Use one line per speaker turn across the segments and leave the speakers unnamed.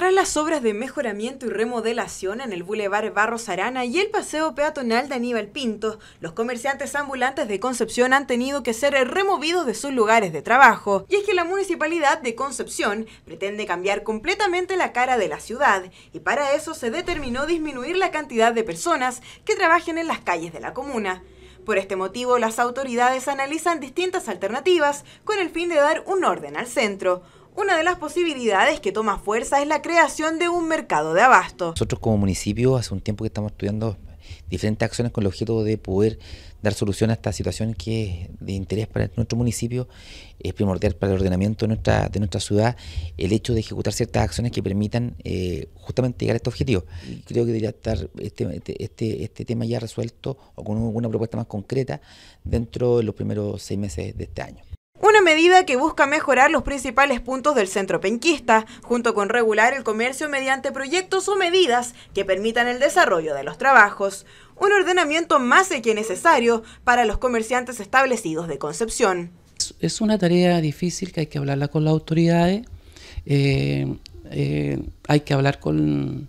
Tras las obras de mejoramiento y remodelación en el Boulevard Barros Arana y el paseo peatonal de Aníbal Pinto, los comerciantes ambulantes de Concepción han tenido que ser removidos de sus lugares de trabajo. Y es que la municipalidad de Concepción pretende cambiar completamente la cara de la ciudad y para eso se determinó disminuir la cantidad de personas que trabajen en las calles de la comuna. Por este motivo, las autoridades analizan distintas alternativas con el fin de dar un orden al centro. Una de las posibilidades que toma fuerza es la creación de un mercado de abasto.
Nosotros como municipio hace un tiempo que estamos estudiando diferentes acciones con el objeto de poder dar solución a esta situación que es de interés para nuestro municipio, es primordial para el ordenamiento de nuestra, ciudad el hecho de ejecutar ciertas acciones que permitan eh, justamente llegar a este objetivo. creo que debería estar este, este, este, este tema ya resuelto o con una propuesta más concreta dentro de los primeros seis meses de este año
que busca mejorar los principales puntos del centro penquista, junto con regular el comercio mediante proyectos o medidas que permitan el desarrollo de los trabajos. Un ordenamiento más que necesario para los comerciantes establecidos de Concepción.
Es una tarea difícil que hay que hablarla con las autoridades, eh, eh, hay que hablar con,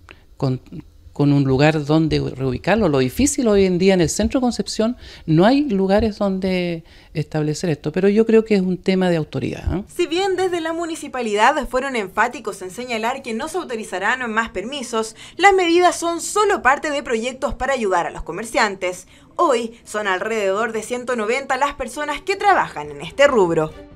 con un lugar donde reubicarlo. Lo difícil hoy en día en el centro Concepción no hay lugares donde establecer esto, pero yo creo que es un tema de autoridad. ¿eh?
Si bien desde la municipalidad fueron enfáticos en señalar que no se autorizarán más permisos, las medidas son solo parte de proyectos para ayudar a los comerciantes. Hoy son alrededor de 190 las personas que trabajan en este rubro.